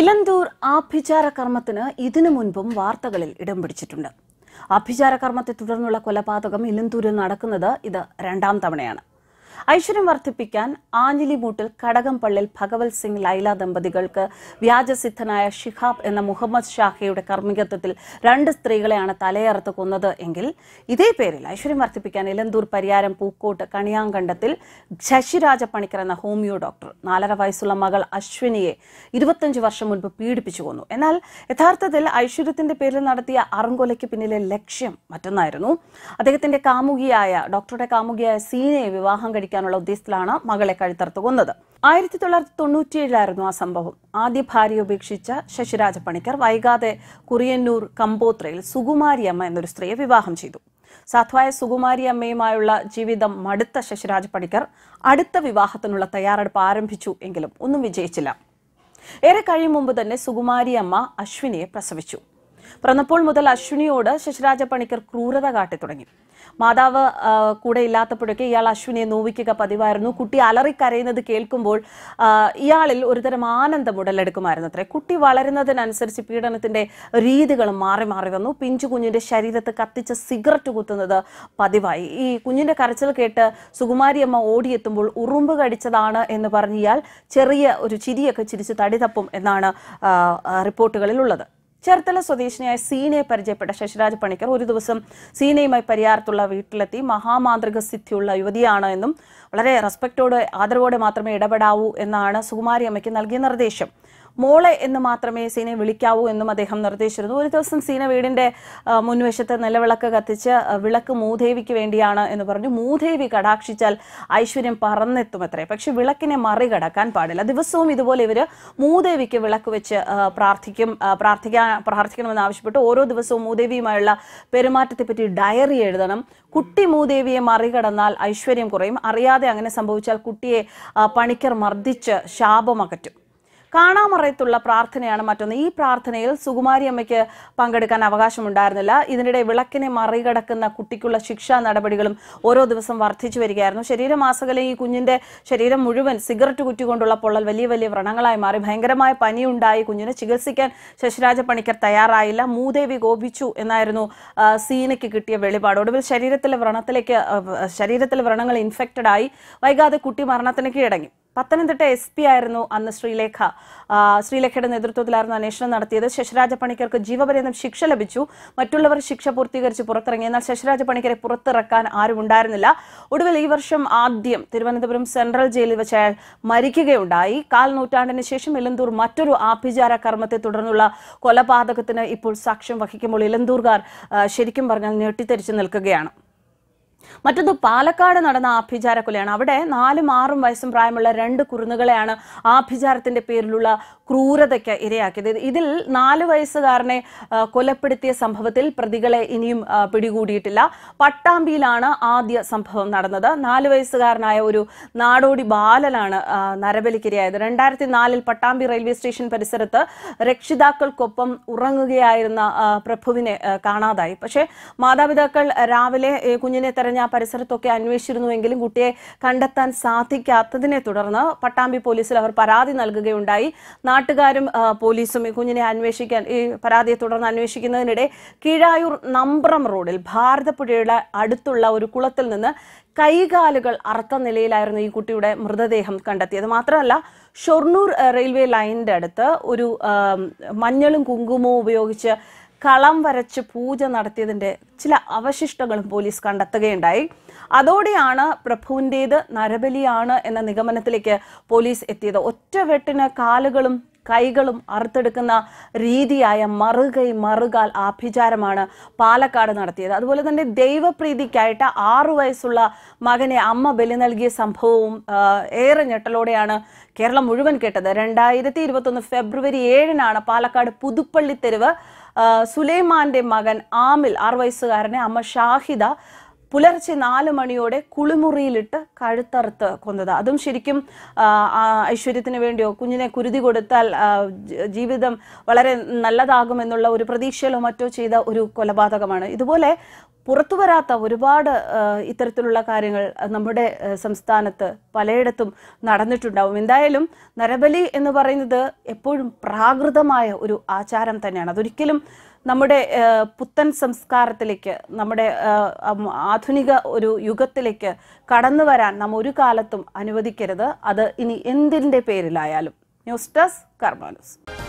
ഇലന്തൂർ ആഭിചാര കർമ്മത്തിന് ഇതിനു മുൻപും വാർത്തകളിൽ ഇടം പിടിച്ചിട്ടുണ്ട് ആഭിചാര കർമ്മത്തെ തുടർന്നുള്ള കൊലപാതകം ഇലന്തൂരിൽ നടക്കുന്നത് ഇത് രണ്ടാം തവണയാണ് ഐശ്വര്യം വർദ്ധിപ്പിക്കാൻ ആഞ്ഞിലിമൂട്ടിൽ കടകംപള്ളിൽ ഭഗവത് സിംഗ് ലൈല ദമ്പതികൾക്ക് വ്യാജസിദ്ധനായ ഷിഹാബ് എന്ന മുഹമ്മദ് ഷാഹയുടെ കർമ്മികത്വത്തിൽ രണ്ട് സ്ത്രീകളെയാണ് തലയേർത്ത് കൊന്നത് എങ്കിൽ ഇതേ പേരിൽ ഐശ്വര്യം വർദ്ധിപ്പിക്കാൻ ഇലന്തൂർ പരിയാരം പൂക്കോട്ട് കണിയാങ്കണ്ടത്തിൽ ശശിരാജ പണിക്കർ എന്ന ഹോമിയോ ഡോക്ടർ നാലര വയസ്സുള്ള മകൾ അശ്വിനിയെ ഇരുപത്തഞ്ച് വർഷം മുൻപ് പീഡിപ്പിച്ചു കൊന്നു എന്നാൽ യഥാർത്ഥത്തിൽ ഐശ്വര്യത്തിന്റെ പേരിൽ നടത്തിയ അറുങ്കൊലയ്ക്ക് പിന്നിലെ ലക്ഷ്യം മറ്റൊന്നായിരുന്നു അദ്ദേഹത്തിന്റെ കാമുകിയായ ഡോക്ടറുടെ കാമുകിയായ സീനയെ വിവാഹം സ്വീകരിക്കാനുള്ള ഉദ്ദേശത്തിലാണ് മകളെ കഴുത്തർത്ത് കൊന്നത് ആയിരത്തി തൊള്ളായിരത്തി തൊണ്ണൂറ്റിയേഴിലായിരുന്നു ആ സംഭവം ആദ്യ ഭാര്യ ഉപേക്ഷിച്ച ശശിരാജ പണിക്കർ വൈകാതെ കുറിയന്നൂർ കമ്പോത്രയിൽ സുകുമാരി അമ്മ എന്നൊരു സ്ത്രീയെ വിവാഹം ചെയ്തു സാധുവായ സുകുമാരി അമ്മയുമായുള്ള ജീവിതം മടുത്ത ശശിരാജ പണിക്കർ അടുത്ത വിവാഹത്തിനുള്ള തയ്യാറെടുപ്പ് ആരംഭിച്ചു എങ്കിലും ഒന്നും വിജയിച്ചില്ല ഏറെ കഴിയും മുമ്പ് തന്നെ സുകുമാരി അമ്മ അശ്വിനിയെ പ്രസവിച്ചു പിറന്നപ്പോൾ മുതൽ അശ്വിനിയോട് ശശിരാജ പണിക്കർ ക്രൂരത കാട്ടി തുടങ്ങി മാതാവ് കൂടെ ഇല്ലാത്തപ്പോഴൊക്കെ ഇയാൾ അശ്വിനെ നോവിക്കുക പതിവായിരുന്നു കുട്ടി അലറിക്കരയുന്നത് കേൾക്കുമ്പോൾ ഇയാളിൽ ഒരുതരം ആനന്ദം ഉടലെടുക്കുമായിരുന്നു അത്രേ കുട്ടി വളരുന്നതിനനുസരിച്ച് പീഡനത്തിന്റെ രീതികൾ മാറി മാറി വന്നു പിഞ്ചു കുഞ്ഞിന്റെ ശരീരത്ത് കത്തിച്ച സിഗരറ്റ് കുത്തുന്നത് പതിവായി ഈ കുഞ്ഞിന്റെ കരച്ചിൽ കേട്ട് സുകുമാരി അമ്മ ഓടിയെത്തുമ്പോൾ ഉറുമ്പ് കടിച്ചതാണ് എന്ന് പറഞ്ഞ് ഇയാൾ ചെറിയ ഒരു ചിരിയൊക്കെ ചിരിച്ച് തടിതപ്പും എന്നാണ് റിപ്പോർട്ടുകളിലുള്ളത് ചേർത്തല സ്വദേശിനിയായ സീനയെ പരിചയപ്പെട്ട ശശിരാജ് പണിക്കർ ഒരു ദിവസം സീനയുമായി പരിയാരത്തുള്ള വീട്ടിലെത്തി മഹാമാന്ത്രിക സിദ്ധിയുള്ള യുവതിയാണ് എന്നും വളരെ റെസ്പെക്റ്റോടെ ആദരവോടെ മാത്രമേ ഇടപെടാവൂ എന്നാണ് സുകുമാരി അമ്മയ്ക്ക് നൽകിയ നിർദ്ദേശം മോളെ എന്ന് മാത്രമേ സീനെ വിളിക്കാവൂ എന്നും അദ്ദേഹം നിർദ്ദേശിച്ചിരുന്നു ഒരു ദിവസം സീന വീടിന്റെ മുൻവശത്ത് നിലവിളക്ക് കത്തിച്ച് വിളക്ക് മൂദേവിക്ക് വേണ്ടിയാണ് എന്ന് പറഞ്ഞു മൂദേവി കടാക്ഷിച്ചാൽ ഐശ്വര്യം പറന്നെത്തും അത്രേ പക്ഷെ വിളക്കിനെ മറികടക്കാൻ പാടില്ല ദിവസവും ഇതുപോലെ ഇവർ മൂദേവിക്ക് വിളക്ക് വെച്ച് പ്രാർത്ഥിക്കും പ്രാർത്ഥിക്കാൻ പ്രാർത്ഥിക്കണമെന്ന് ആവശ്യപ്പെട്ട് ഓരോ ദിവസവും മൂദേവിയുമായുള്ള പെരുമാറ്റത്തെപ്പറ്റി ഡയറി എഴുതണം കുട്ടി മൂദേവിയെ മറികടന്നാൽ ഐശ്വര്യം കുറയും അറിയാതെ അങ്ങനെ സംഭവിച്ചാൽ കുട്ടിയെ പണിക്കർ മർദ്ദിച്ച് ശാപമകറ്റും കാണാമറയത്തുള്ള പ്രാർത്ഥനയാണ് മറ്റൊന്ന് ഈ പ്രാർത്ഥനയിൽ സുകുമാരി അമ്മയ്ക്ക് പങ്കെടുക്കാൻ അവകാശമുണ്ടായിരുന്നില്ല ഇതിനിടെ വിളക്കിനെ മറികടക്കുന്ന കുട്ടിക്കുള്ള ശിക്ഷാ നടപടികളും ഓരോ ദിവസം വർദ്ധിച്ചു വരികയായിരുന്നു ശരീരമാസകലെ ഈ കുഞ്ഞിന്റെ ശരീരം മുഴുവൻ സിഗരറ്റ് കുറ്റികൊണ്ടുള്ള പൊള്ളൽ വലിയ വലിയ വ്രണങ്ങളായി മാറി ഭയങ്കരമായ പനിയുണ്ടായി കുഞ്ഞിനെ ചികിത്സിക്കാൻ ശശിരാജ പണിക്കർ തയ്യാറായില്ല മൂദേവി ഗോപിച്ചു എന്നായിരുന്നു സീനയ്ക്ക് കിട്ടിയ വെളിപാട് ഒടുവിൽ ശരീരത്തിലെ വ്രണത്തിലേക്ക് ശരീരത്തിലെ വ്രണങ്ങൾ ഇൻഫെക്റ്റഡ് ആയി വൈകാതെ കുട്ടി മരണത്തിന് കീഴടങ്ങി പത്തനംതിട്ട എസ് പി ആയിരുന്നു അന്ന് ശ്രീലേഖ ശ്രീലേഖയുടെ നേതൃത്വത്തിലായിരുന്നു അന്വേഷണം നടത്തിയത് ശശിരാജ പണിക്കർക്ക് ജീവപര്യന്തം ശിക്ഷ ലഭിച്ചു മറ്റുള്ളവർ ശിക്ഷ പൂർത്തീകരിച്ച് പുറത്തിറങ്ങി എന്നാൽ ശശിരാജ പണിക്കരെ പുറത്തിറക്കാൻ ആരും ഉണ്ടായിരുന്നില്ല ഒടുവിൽ ഈ വർഷം ആദ്യം തിരുവനന്തപുരം സെൻട്രൽ ജയിലിൽ വെച്ച് അയാൾ മരിക്കുകയുണ്ടായി കാൽ നൂറ്റാണ്ടിന് ശേഷം ഇലന്തൂർ മറ്റൊരു ആഭിചാര കർമ്മത്തെ തുടർന്നുള്ള കൊലപാതകത്തിന് ഇപ്പോൾ സാക്ഷ്യം വഹിക്കുമ്പോൾ ഇലന്തൂർകാർ ശരിക്കും പറഞ്ഞാൽ ഞെട്ടിത്തെരിച്ചു നിൽക്കുകയാണ് മറ്റൊന്ന് പാലക്കാട് നടന്ന ആഭിചാര കൊലയാണ് അവിടെ നാലും ആറും വയസ്സും പ്രായമുള്ള രണ്ട് കുരുന്നുകളെയാണ് ആഭിചാരത്തിന്റെ പേരിലുള്ള ക്രൂരതയ്ക്ക് ഇരയാക്കിയത് ഇതിൽ നാല് വയസ്സുകാരനെ കൊലപ്പെടുത്തിയ സംഭവത്തിൽ പ്രതികളെ ഇനിയും പിടികൂടിയിട്ടില്ല പട്ടാമ്പിയിലാണ് ആദ്യ സംഭവം നടന്നത് നാല് വയസ്സുകാരനായ ഒരു നാടോടി ബാലനാണ് നരബലിക്കിരയായത് രണ്ടായിരത്തി നാലിൽ പട്ടാമ്പി റെയിൽവേ സ്റ്റേഷൻ പരിസരത്ത് രക്ഷിതാക്കൾക്കൊപ്പം ഉറങ്ങുകയായിരുന്ന പ്രഭുവിനെ കാണാതായി പക്ഷേ മാതാപിതാക്കൾ രാവിലെ കുഞ്ഞിനെ തെരഞ്ഞെടുപ്പ് ആ പരിസരത്തൊക്കെ അന്വേഷിച്ചിരുന്നുവെങ്കിലും കുട്ടിയെ കണ്ടെത്താൻ സാധിക്കാത്തതിനെ തുടർന്ന് പട്ടാമ്പി പോലീസിൽ അവർ പരാതി നൽകുകയുണ്ടായി നാട്ടുകാരും പോലീസും ഈ കുഞ്ഞിനെ അന്വേഷിക്കാൻ ഈ പരാതിയെ തുടർന്ന് അന്വേഷിക്കുന്നതിനിടെ കീഴായൂർ നമ്പ്രം റോഡിൽ ഭാരതപ്പുഴയുടെ അടുത്തുള്ള ഒരു കുളത്തിൽ നിന്ന് കൈകാലുകൾ അറുത്ത നിലയിലായിരുന്നു ഈ കുട്ടിയുടെ മൃതദേഹം കണ്ടെത്തിയത് മാത്രമല്ല ഷൊർണൂർ റെയിൽവേ ലൈനിൻ്റെ അടുത്ത് ഒരു മഞ്ഞളും കുങ്കുമവും ഉപയോഗിച്ച് കളം വരച്ച് പൂജ നടത്തിയതിൻ്റെ ചില അവശിഷ്ടങ്ങളും പോലീസ് കണ്ടെത്തുകയുണ്ടായി അതോടെയാണ് പ്രഭുവിൻ്റേത് നരബലിയാണ് എന്ന നിഗമനത്തിലേക്ക് പോലീസ് എത്തിയത് ഒറ്റ വെട്ടിന് കാലുകളും കൈകളും അറുത്തെടുക്കുന്ന രീതിയായ മറുകൈ മറുകാൽ ആഭിചാരമാണ് പാലക്കാട് നടത്തിയത് അതുപോലെ തന്നെ ദൈവപ്രീതിക്കായിട്ട് ആറു വയസ്സുള്ള മകനെ അമ്മ ബലി നൽകിയ സംഭവവും ഏറെ ഞെട്ടലോടെയാണ് കേരളം മുഴുവൻ കേട്ടത് രണ്ടായിരത്തി ഇരുപത്തൊന്ന് ഫെബ്രുവരി ഏഴിനാണ് പാലക്കാട് പുതുപ്പള്ളി തെരുവ് സുലൈമാന്റെ മകൻ ആമിൽ ആറു വയസ്സുകാരനെ അമ്മ ഷാഹിദ പുലർച്ചെ നാല് മണിയോടെ കുളിമുറിയിലിട്ട് കഴുത്തറുത്ത് കൊന്നത് അതും ശരിക്കും ഐശ്വര്യത്തിന് വേണ്ടിയോ കുഞ്ഞിനെ കുരുതി കൊടുത്താൽ ജീവിതം വളരെ നല്ലതാകുമെന്നുള്ള ഒരു പ്രതീക്ഷയിലോ മറ്റോ ചെയ്ത ഒരു കൊലപാതകമാണ് ഇതുപോലെ പുറത്തു വരാത്ത ഒരുപാട് ഇത്തരത്തിലുള്ള കാര്യങ്ങൾ നമ്മുടെ സംസ്ഥാനത്ത് പലയിടത്തും നടന്നിട്ടുണ്ടാവും എന്തായാലും നരബലി എന്ന് പറയുന്നത് എപ്പോഴും പ്രാകൃതമായ ഒരു ആചാരം തന്നെയാണ് അതൊരിക്കലും നമ്മുടെ പുത്തൻ സംസ്കാരത്തിലേക്ക് നമ്മുടെ ആധുനിക ഒരു യുഗത്തിലേക്ക് കടന്നു വരാൻ നാം ഒരു കാലത്തും അനുവദിക്കരുത് അത് ഇനി എന്തിൻ്റെ പേരിലായാലും ന്യൂസ് ഡെസ്ക് കർമാനൂസ്